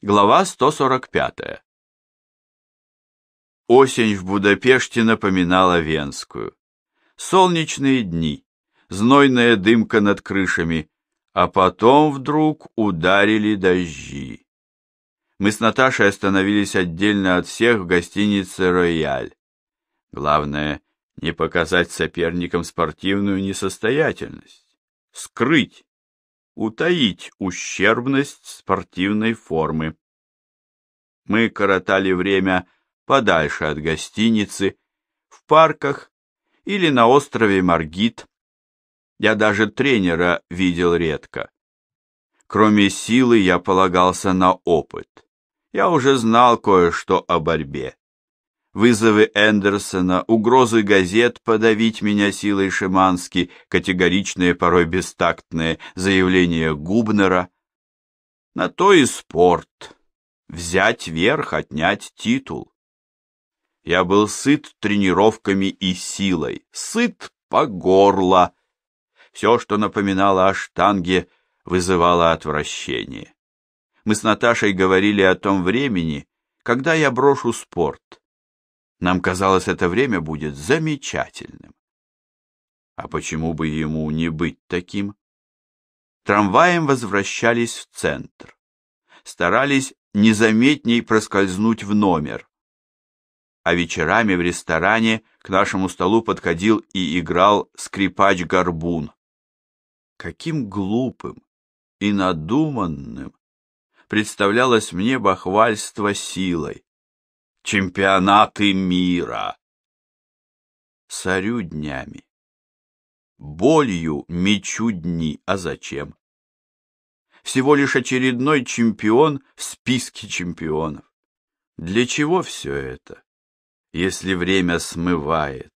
Глава 145. Осень в Будапеште напоминала Венскую. Солнечные дни, знойная дымка над крышами, а потом вдруг ударили дожди. Мы с Наташей остановились отдельно от всех в гостинице «Рояль». Главное, не показать соперникам спортивную несостоятельность. Скрыть, утаить ущербность спортивной формы. Мы коротали время подальше от гостиницы, в парках или на острове Маргит. Я даже тренера видел редко. Кроме силы я полагался на опыт. Я уже знал кое-что о борьбе вызовы Эндерсона, угрозы газет подавить меня силой Шимански, категоричные, порой бестактные заявления Губнера. На то и спорт. Взять верх, отнять титул. Я был сыт тренировками и силой, сыт по горло. Все, что напоминало о штанге, вызывало отвращение. Мы с Наташей говорили о том времени, когда я брошу спорт нам казалось, это время будет замечательным. А почему бы ему не быть таким? Трамваем возвращались в центр. Старались незаметней проскользнуть в номер. А вечерами в ресторане к нашему столу подходил и играл скрипач-горбун. Каким глупым и надуманным представлялось мне бахвальство силой чемпионаты мира. Сорю днями. Болью мечу дни, а зачем? Всего лишь очередной чемпион в списке чемпионов. Для чего все это, если время смывает,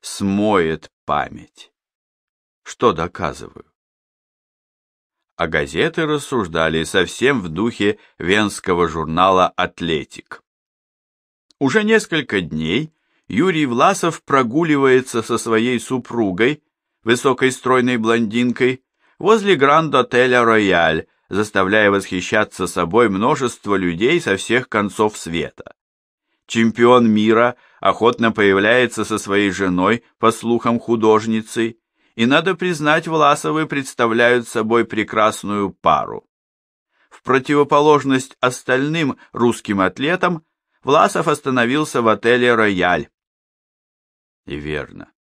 смоет память? Что доказываю? а газеты рассуждали совсем в духе венского журнала «Атлетик». Уже несколько дней Юрий Власов прогуливается со своей супругой, высокой стройной блондинкой, возле гранд-отеля «Рояль», заставляя восхищаться собой множество людей со всех концов света. Чемпион мира охотно появляется со своей женой, по слухам художницей, и, надо признать, Власовы представляют собой прекрасную пару. В противоположность остальным русским атлетам Власов остановился в отеле «Рояль». И верно.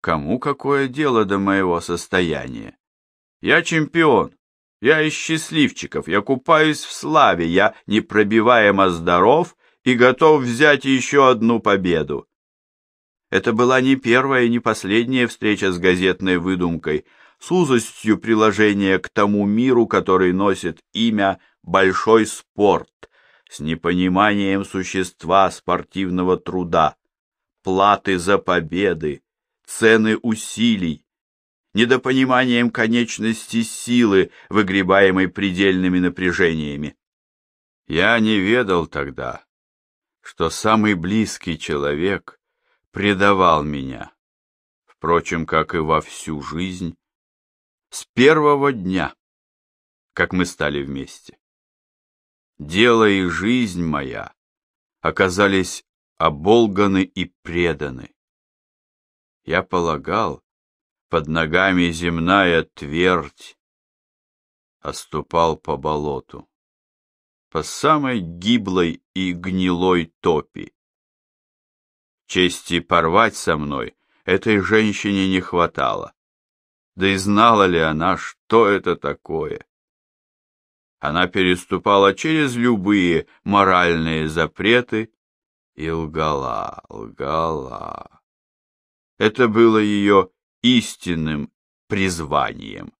Кому какое дело до моего состояния? Я чемпион. Я из счастливчиков. Я купаюсь в славе. Я непробиваемо здоров и готов взять еще одну победу. Это была не первая и не последняя встреча с газетной выдумкой, с узостью приложения к тому миру, который носит имя «Большой спорт», с непониманием существа спортивного труда, платы за победы, цены усилий, недопониманием конечности силы, выгребаемой предельными напряжениями. Я не ведал тогда, что самый близкий человек предавал меня, впрочем, как и во всю жизнь, с первого дня, как мы стали вместе дело и жизнь моя оказались оболганы и преданы. Я полагал, под ногами земная твердь, оступал по болоту, по самой гиблой и гнилой топи. Чести порвать со мной этой женщине не хватало. Да и знала ли она, что это такое? Она переступала через любые моральные запреты и лгала, лгала. Это было ее истинным призванием.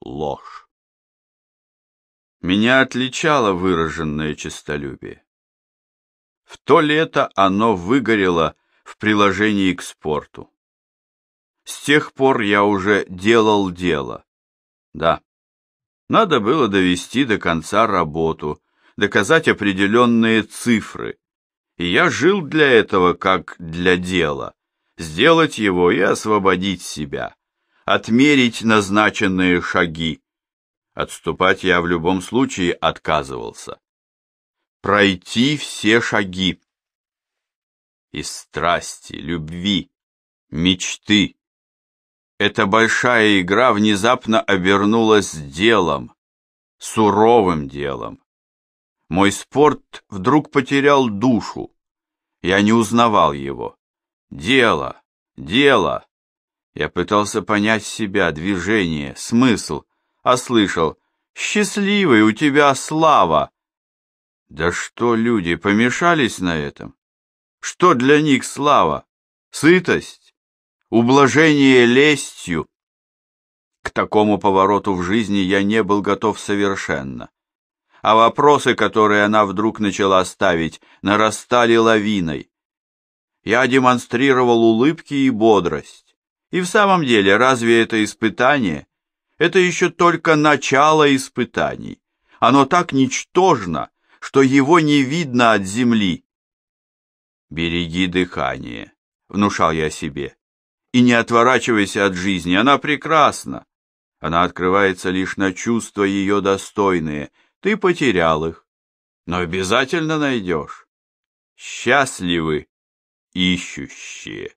Ложь. Меня отличало выраженное честолюбие. В то лето оно выгорело в приложении к спорту. С тех пор я уже делал дело. Да, надо было довести до конца работу, доказать определенные цифры. И я жил для этого как для дела. Сделать его и освободить себя. Отмерить назначенные шаги. Отступать я в любом случае отказывался. Пройти все шаги. Из страсти, любви, мечты, эта большая игра внезапно обернулась делом, суровым делом. Мой спорт вдруг потерял душу. Я не узнавал его. Дело, дело. Я пытался понять себя, движение, смысл, а слышал «Счастливый у тебя слава!» Да что люди помешались на этом? Что для них слава? Сытость? Ублажение лестью. К такому повороту в жизни я не был готов совершенно. А вопросы, которые она вдруг начала ставить, нарастали лавиной. Я демонстрировал улыбки и бодрость. И в самом деле, разве это испытание? Это еще только начало испытаний. Оно так ничтожно, что его не видно от земли. «Береги дыхание», — внушал я себе и не отворачивайся от жизни, она прекрасна. Она открывается лишь на чувства ее достойные. Ты потерял их, но обязательно найдешь. Счастливы ищущие.